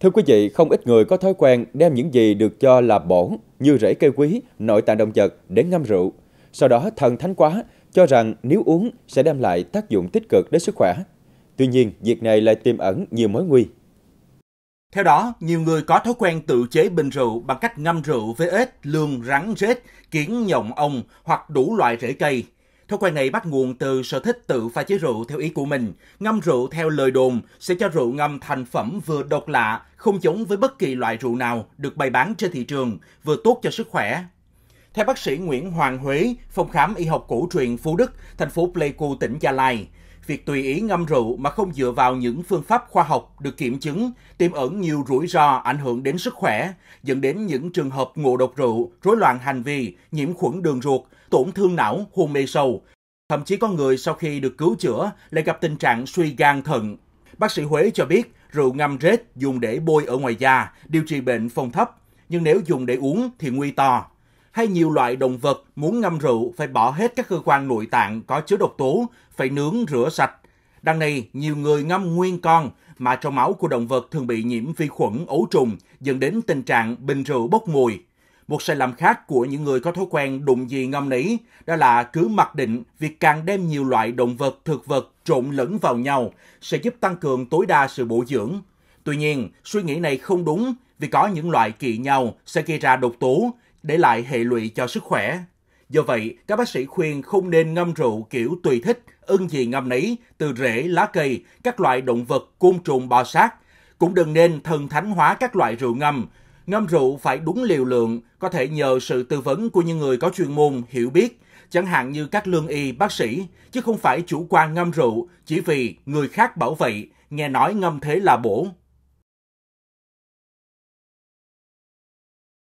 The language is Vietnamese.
Thưa quý vị, không ít người có thói quen đem những gì được cho là bổn như rễ cây quý, nội tạng động vật để ngâm rượu. Sau đó thần thánh quá cho rằng nếu uống sẽ đem lại tác dụng tích cực đến sức khỏe. Tuy nhiên, việc này lại tiềm ẩn nhiều mối nguy. Theo đó, nhiều người có thói quen tự chế bình rượu bằng cách ngâm rượu với ếch, lương, rắn, rết, kiến, nhộng ong hoặc đủ loại rễ cây. Thói quen này bắt nguồn từ sở thích tự pha chế rượu theo ý của mình. Ngâm rượu theo lời đồn sẽ cho rượu ngâm thành phẩm vừa độc lạ, không giống với bất kỳ loại rượu nào được bày bán trên thị trường, vừa tốt cho sức khỏe, theo bác sĩ Nguyễn Hoàng Huế, phòng khám y học cổ truyền Phú Đức, thành phố Pleiku, tỉnh Gia Lai, việc tùy ý ngâm rượu mà không dựa vào những phương pháp khoa học được kiểm chứng tiềm ẩn nhiều rủi ro ảnh hưởng đến sức khỏe, dẫn đến những trường hợp ngộ độc rượu, rối loạn hành vi, nhiễm khuẩn đường ruột, tổn thương não, hôn mê sâu. Thậm chí có người sau khi được cứu chữa lại gặp tình trạng suy gan thận. Bác sĩ Huế cho biết rượu ngâm rết dùng để bôi ở ngoài da, điều trị bệnh phong thấp, nhưng nếu dùng để uống thì nguy to hay nhiều loại động vật muốn ngâm rượu phải bỏ hết các cơ quan nội tạng có chứa độc tố, phải nướng rửa sạch. Đằng này, nhiều người ngâm nguyên con mà trong máu của động vật thường bị nhiễm vi khuẩn, ấu trùng, dẫn đến tình trạng bình rượu bốc mùi. Một sai lầm khác của những người có thói quen đụng gì ngâm nấy đó là cứ mặc định việc càng đem nhiều loại động vật, thực vật trộn lẫn vào nhau sẽ giúp tăng cường tối đa sự bổ dưỡng. Tuy nhiên, suy nghĩ này không đúng vì có những loại kỵ nhau sẽ gây ra độc tố, để lại hệ lụy cho sức khỏe. Do vậy, các bác sĩ khuyên không nên ngâm rượu kiểu tùy thích, ưng gì ngâm nấy, từ rễ, lá cây, các loại động vật, côn trùng bò sát. Cũng đừng nên thần thánh hóa các loại rượu ngâm. Ngâm rượu phải đúng liều lượng, có thể nhờ sự tư vấn của những người có chuyên môn, hiểu biết, chẳng hạn như các lương y, bác sĩ, chứ không phải chủ quan ngâm rượu chỉ vì người khác bảo vệ, nghe nói ngâm thế là bổ.